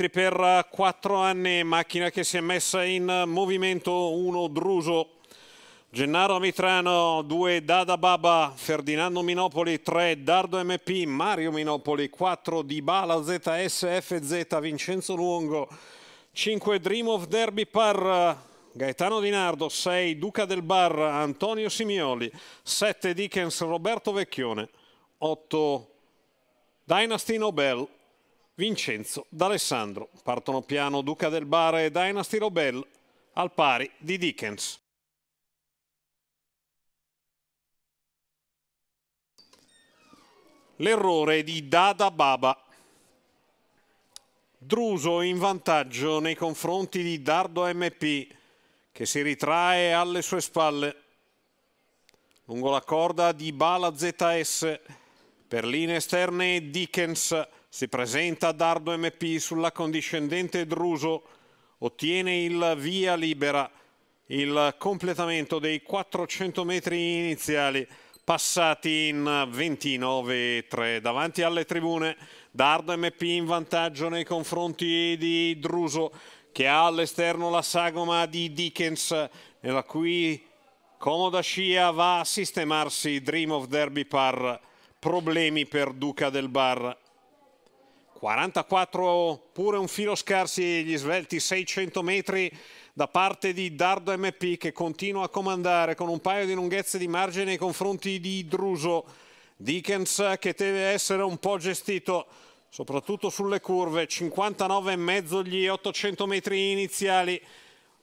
chilometri per eh, quattro anni, macchina che si è messa in movimento, uno Druso, Gennaro Mitrano, due Dada Baba, Ferdinando Minopoli, tre Dardo MP, Mario Minopoli, quattro Dibala ZSFZ, Vincenzo Luongo, cinque Dream of Derby Par, Gaetano Di Nardo, sei Duca del Bar, Antonio Simioli, sette Dickens, Roberto Vecchione, otto Dynasty Nobel, Vincenzo D'Alessandro. Partono piano Duca del Bar e Dynasty Robel al pari di Dickens. L'errore di Dada Baba. Druso in vantaggio nei confronti di Dardo MP che si ritrae alle sue spalle. Lungo la corda di Bala ZS per linee esterne Dickens si presenta a Dardo MP sulla condiscendente Druso, ottiene il via libera, il completamento dei 400 metri iniziali passati in 29-3 davanti alle tribune Dardo MP in vantaggio nei confronti di Druso che ha all'esterno la sagoma di Dickens nella cui comoda scia va a sistemarsi Dream of Derby Par problemi per Duca del Bar 44 pure un filo scarsi gli svelti 600 metri da parte di Dardo MP che continua a comandare con un paio di lunghezze di margine nei confronti di Druso Dickens che deve essere un po' gestito soprattutto sulle curve 59,5 gli 800 metri iniziali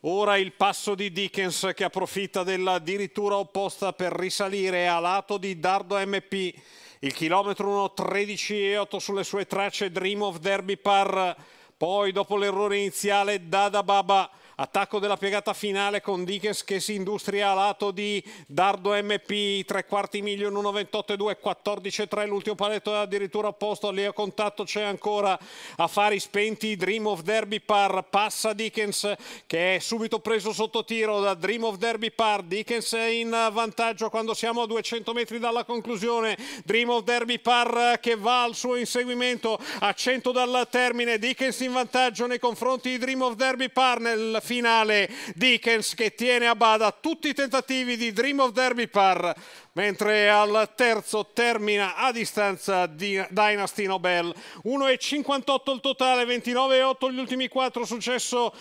Ora il passo di Dickens che approfitta della dirittura opposta per risalire a lato di Dardo MP. Il chilometro 13 e 8 sulle sue tracce Dream of Derby Par. Poi dopo l'errore iniziale Dada Baba Attacco della piegata finale con Dickens che si industria a lato di Dardo MP, tre quarti miglio 1,28,2, 14,3 l'ultimo paletto è addirittura opposto, lì a contatto c'è ancora affari spenti, Dream of Derby Par, passa Dickens che è subito preso sotto tiro da Dream of Derby Par, Dickens è in vantaggio quando siamo a 200 metri dalla conclusione, Dream of Derby Par che va al suo inseguimento a 100 dal termine, Dickens in vantaggio nei confronti di Dream of Derby Par nel finale Dickens che tiene a bada tutti i tentativi di Dream of Derby Par, mentre al terzo termina a distanza di Dynasty Nobel. 1,58 il totale, 29,8 gli ultimi 4, successo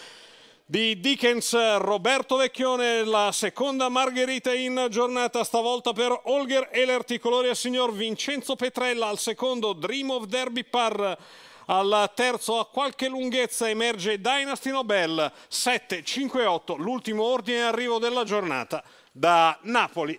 di Dickens, Roberto Vecchione, la seconda margherita in giornata, stavolta per Holger Ehlert, i colori al signor Vincenzo Petrella, al secondo Dream of Derby Par al terzo a qualche lunghezza emerge Dynasty Nobel 7-5-8, l'ultimo ordine arrivo della giornata da Napoli.